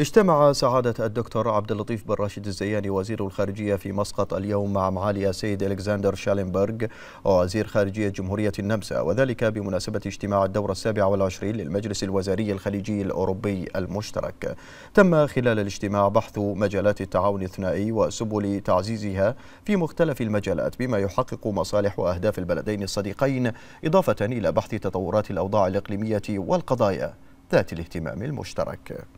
اجتمع سعادة الدكتور عبد اللطيف بن راشد الزياني وزير الخارجية في مسقط اليوم مع معالي السيد ألكسندر شالنبرغ وزير خارجية جمهورية النمسا وذلك بمناسبة اجتماع الدورة السابعة والعشرين للمجلس الوزاري الخليجي الأوروبي المشترك تم خلال الاجتماع بحث مجالات التعاون الثنائي وسبل تعزيزها في مختلف المجالات بما يحقق مصالح وأهداف البلدين الصديقين إضافة إلى بحث تطورات الأوضاع الإقليمية والقضايا ذات الاهتمام المشترك